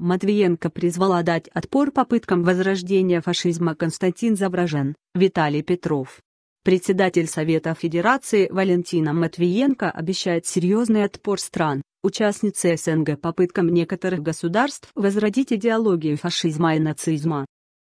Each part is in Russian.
Матвиенко призвала дать отпор попыткам возрождения фашизма Константин Завражен, Виталий Петров. Председатель Совета Федерации Валентина Матвиенко обещает серьезный отпор стран, участницы СНГ попыткам некоторых государств возродить идеологию фашизма и нацизма.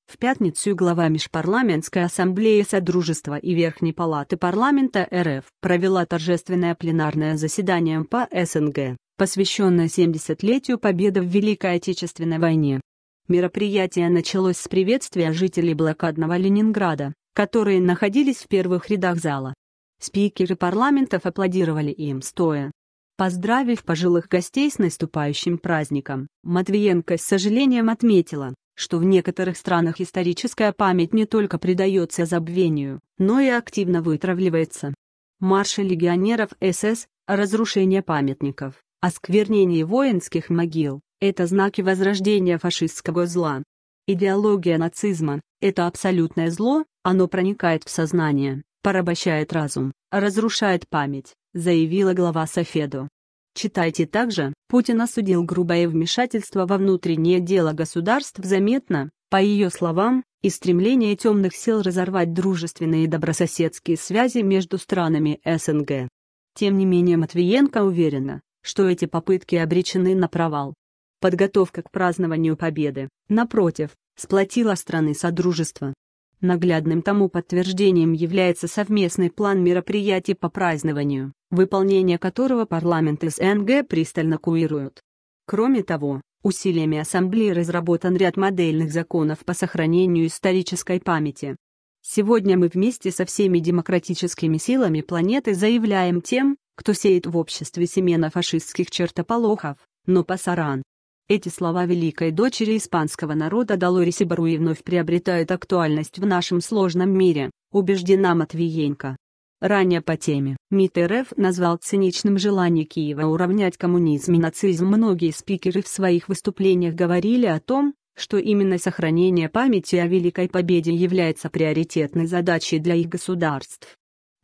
В пятницу глава Межпарламентской ассамблеи Содружества и Верхней палаты парламента РФ провела торжественное пленарное заседание по СНГ посвященная 70-летию победы в Великой Отечественной войне. Мероприятие началось с приветствия жителей блокадного Ленинграда, которые находились в первых рядах зала. Спикеры парламентов аплодировали им стоя. Поздравив пожилых гостей с наступающим праздником, Матвиенко с сожалением отметила, что в некоторых странах историческая память не только предается забвению, но и активно вытравливается. Марши легионеров СС «Разрушение памятников» Осквернение воинских могил – это знаки возрождения фашистского зла. Идеология нацизма – это абсолютное зло, оно проникает в сознание, порабощает разум, разрушает память, заявила глава Софеду. Читайте также, Путин осудил грубое вмешательство во внутреннее дело государств заметно, по ее словам, и стремление темных сил разорвать дружественные добрососедские связи между странами СНГ. Тем не менее Матвиенко уверена, что эти попытки обречены на провал. Подготовка к празднованию победы, напротив, сплотила страны Содружества. Наглядным тому подтверждением является совместный план мероприятий по празднованию, выполнение которого парламент СНГ пристально куирует. Кроме того, усилиями Ассамблеи разработан ряд модельных законов по сохранению исторической памяти. Сегодня мы вместе со всеми демократическими силами планеты заявляем тем, кто сеет в обществе семена фашистских чертополохов, но пасаран. Эти слова великой дочери испанского народа Долорисе Баруи вновь приобретают актуальность в нашем сложном мире, убеждена Матвиенко. Ранее по теме МИД РФ назвал циничным желание Киева уравнять коммунизм и нацизм. Многие спикеры в своих выступлениях говорили о том, что именно сохранение памяти о Великой Победе является приоритетной задачей для их государств.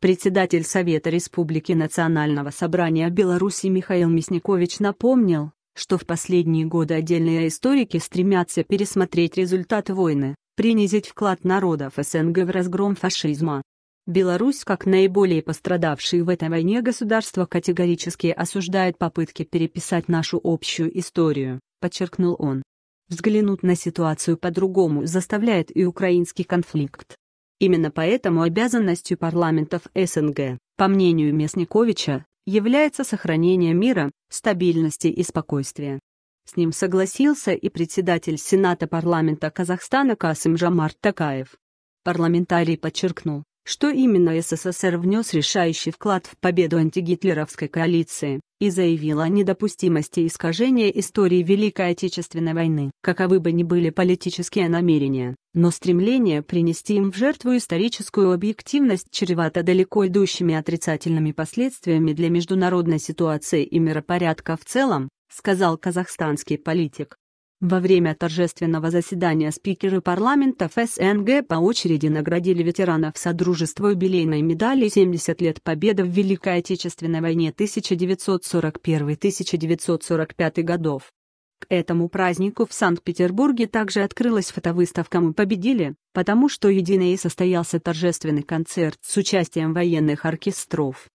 Председатель Совета Республики Национального собрания Беларуси Михаил Мясникович напомнил, что в последние годы отдельные историки стремятся пересмотреть результат войны, принизить вклад народов СНГ в разгром фашизма. Беларусь как наиболее пострадавшие в этой войне государство категорически осуждает попытки переписать нашу общую историю, подчеркнул он. Взглянуть на ситуацию по-другому заставляет и украинский конфликт. Именно поэтому обязанностью парламентов СНГ, по мнению Мясниковича, является сохранение мира, стабильности и спокойствия. С ним согласился и председатель Сената парламента Казахстана Касым Жамар Такаев. Парламентарий подчеркнул, что именно СССР внес решающий вклад в победу антигитлеровской коалиции, и заявил о недопустимости искажения истории Великой Отечественной войны. Каковы бы ни были политические намерения, но стремление принести им в жертву историческую объективность чревато далеко идущими отрицательными последствиями для международной ситуации и миропорядка в целом, сказал казахстанский политик. Во время торжественного заседания спикеры парламента ФСНГ по очереди наградили ветеранов Содружества юбилейной медали 70 лет победы в Великой Отечественной войне 1941-1945 годов. К этому празднику в Санкт-Петербурге также открылась фотовыставка «Мы победили», потому что единой состоялся торжественный концерт с участием военных оркестров.